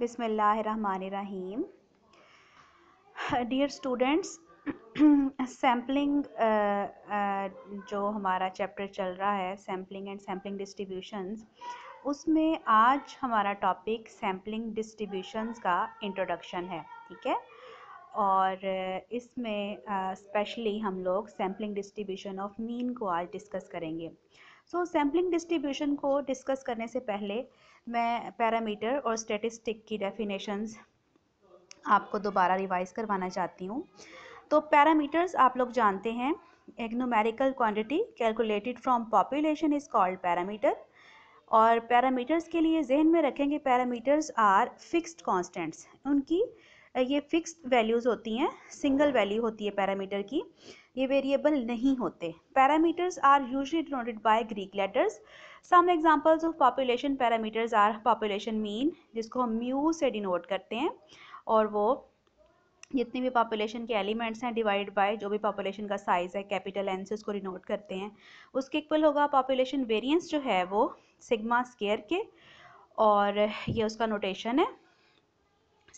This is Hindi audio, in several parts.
बिसमीम डियर स्टूडेंट्स सैम्पलिंग जो हमारा चैप्टर चल रहा है सैम्पलिंग एंड सैम्पलिंग डिस्ट्रीब्यूशंस उसमें आज हमारा टॉपिक सैम्पलिंग डिस्ट्रीब्यूशंस का इंट्रोडक्शन है ठीक है और uh, इसमें स्पेशली uh, हम लोग सैम्पलिंग डिस्ट्रीब्यूशन ऑफ मीन को आज डिस्कस करेंगे सो सैम्पलिंग डिस्ट्रीब्यूशन को डिस्कस करने से पहले मैं पैरामीटर और स्टेटिस्टिक की डेफिनेशंस आपको दोबारा रिवाइज करवाना चाहती हूँ तो पैरामीटर्स आप लोग जानते हैं एक numerical quantity calculated from population is called parameter और पैरामीटर्स के लिए जहन में रखेंगे पैरामीटर्स आर फिक्स्ड कांस्टेंट्स उनकी ये फिक्स्ड वैल्यूज़ होती हैं सिंगल वैल्यू होती है पैरामीटर की ये वेरिएबल नहीं होते parameters are usually denoted by Greek letters some examples of population parameters are population mean जिसको हम म्यू से डिनोट करते हैं और वो जितने भी पॉपुलेशन के एलिमेंट्स हैं डिवाइड बाय जो भी पॉपुलेशन का साइज़ है कैपिटल एन से उसको डिनोट करते हैं उसके इक्वल होगा पॉपुलेशन वेरियंस जो है वो सिग्मा स्केयर के और ये उसका नोटेशन है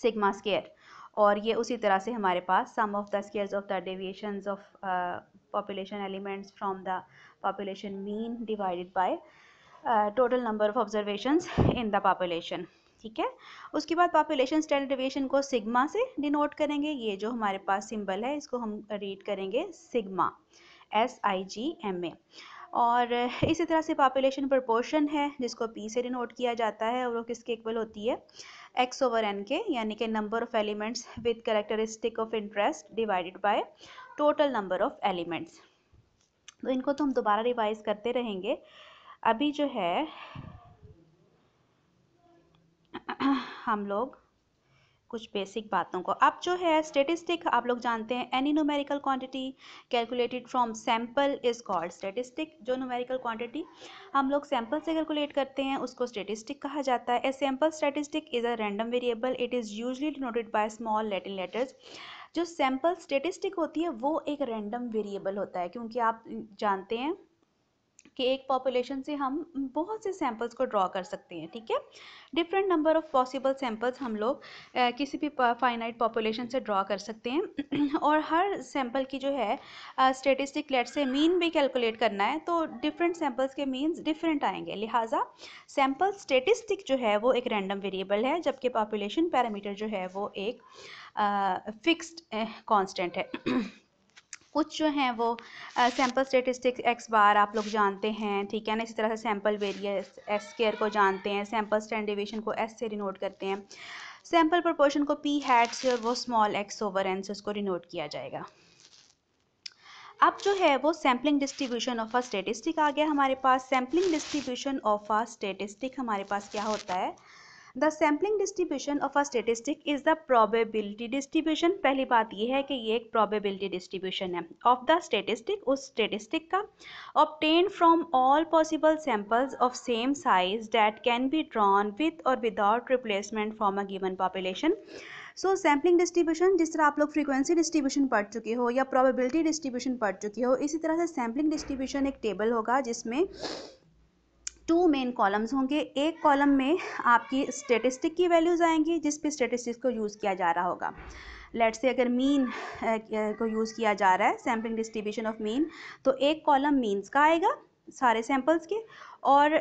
सिग्मा स्केयर और ये उसी तरह से हमारे पास sum of the squares of the deviation of population elements from the population mean divided by total number of observation in the population ठीक है उसके बाद पॉपुलेशन स्टैंडर्ड डिविएशन को सिग्मा से डिनोट करेंगे ये जो हमारे पास सिंबल है इसको हम रीड करेंगे sigma S I G M A और इसी तरह से पॉपुलेशन प्रपोर्शन है जिसको पी से डिनोट किया जाता है और वो किसके इक्वल होती है एक्स ओवर एन के यानी कि number of elements with characteristic of interest divided by total number of elements तो इनको तो हम दोबारा रिवाइज करते रहेंगे अभी जो है हम लोग कुछ बेसिक बातों को अब जो है स्टेटिस्टिक आप लोग जानते हैं any numerical quantity calculated from sample is called statistic जो न्यूमेरिकल क्वांटिटी हम लोग सैम्पल से कैलकुलेट करते हैं उसको स्टेटिस्टिक कहा जाता है a sample statistic is a random variable it is usually denoted by small Latin letters जो सैम्पल स्टेटिस्टिक होती है वो एक रैंडम वेरिएबल होता है क्योंकि आप जानते हैं कि एक पॉपुलेशन से हम बहुत से सैम्पल्स को ड्रॉ कर सकते हैं ठीक है different number of possible samples हम लोग किसी भी फाइनाइट पॉपुलेशन से ड्रॉ कर सकते हैं और हर सैम्पल की जो है स्टेटिस्टिक लेट से मीन भी कैलकुलेट करना है तो डिफरेंट सैम्पल्स के मीन्स डिफरेंट आएंगे लिहाजा सैम्पल स्टेटिस्टिक जो है वो एक रैंडम वेरिएबल है जबकि पॉपुलेशन पैरामीटर जो है वो एक फिक्स्ड uh, कांस्टेंट है कुछ जो हैं वो सैम्पल स्टेटिस्टिक्स एक्स बार आप लोग जानते हैं ठीक है ना इसी तरह से सैम्पल वेरियस एस स्केयर को जानते हैं सैम्पल स्टैंडिवेशन को एस से डिनोट करते हैं सैम्पल प्रपोर्शन को पी हैट से और वो स्मॉल एक्स ओवर एन से उसको डिनोट किया जाएगा अब जो है वो sampling distribution of a statistic आ गया हमारे पास sampling distribution of a statistic हमारे पास क्या होता है the sampling distribution of a statistic is the probability distribution पहली बात यह है कि ये एक प्रोबेबिलिटी डिस्ट्रीब्यूशन है ऑफ द स्टेटिस्टिक उस स्टेटिस्टिक का obtain from all possible samples of same size that can be drawn with और without replacement from a given population so sampling distribution जिस तरह आप लोग फ्रीक्वेंसी डिस्ट्रीब्यूशन पढ़ चुके हो या प्रोबेबिलिटी डिस्ट्रीब्यूशन पढ़ चुके हो इसी तरह से सैम्पलिंग डिस्ट्रीब्यूशन एक टेबल होगा जिसमें टू मेन कॉलम्स होंगे एक कॉलम में आपकी स्टेटिस्टिक की वैल्यूज़ आएंगी जिस पे स्टेटिस्टिक्स को यूज़ किया जा रहा होगा लेट से अगर मीन को यूज़ किया जा रहा है सैम्पलिंग डिस्ट्रीब्यूशन ऑफ मीन तो एक कॉलम मीन्स का आएगा सारे सैम्पल्स के और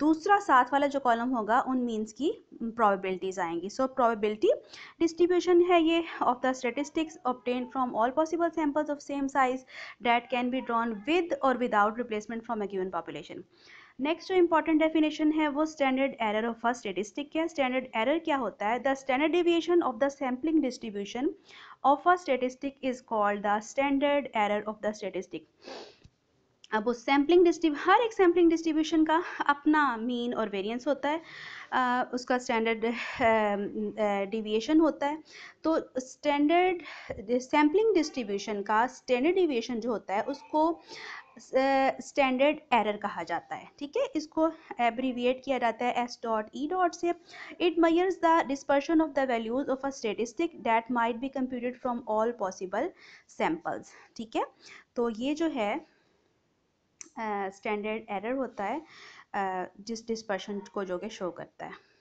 दूसरा साथ वाला जो कॉलम होगा उन मीन्स की प्रोबेबिलिटीज आएंगी सो प्रोबेबिलिटी डिस्ट्रीब्यूशन है ये of the statistics obtain from all possible samples of same size that can be drawn with और without replacement from a given population next जो इंपॉर्टेंट डेफिनेशन है वो standard error of a statistic क्या स्टैंडर्ड एरर क्या होता है the standard deviation of the sampling distribution of a statistic is called the standard error of the statistic अब उस सैम्पलिंग डिस्ट्री हर एक सैम्पलिंग डिस्ट्रीब्यूशन का अपना मीन और वेरिएंस होता है आ, उसका स्टैंडर्ड डिविएशन होता है तो स्टैंडर्ड सैम्पलिंग डिस्ट्रीब्यूशन का स्टैंडर्ड डिविएशन जो होता है उसको स्टैंडर्ड एरर कहा जाता है ठीक है इसको एब्रीविएट किया जाता है एस डॉट ई डॉट से it measures the dispersion of the values of a statistic that might be computed from all possible samples ठीक है तो ये जो है स्टैंडर्ड uh, एरर होता है uh, जिस डिस्पर्शन को जो कि शो करता है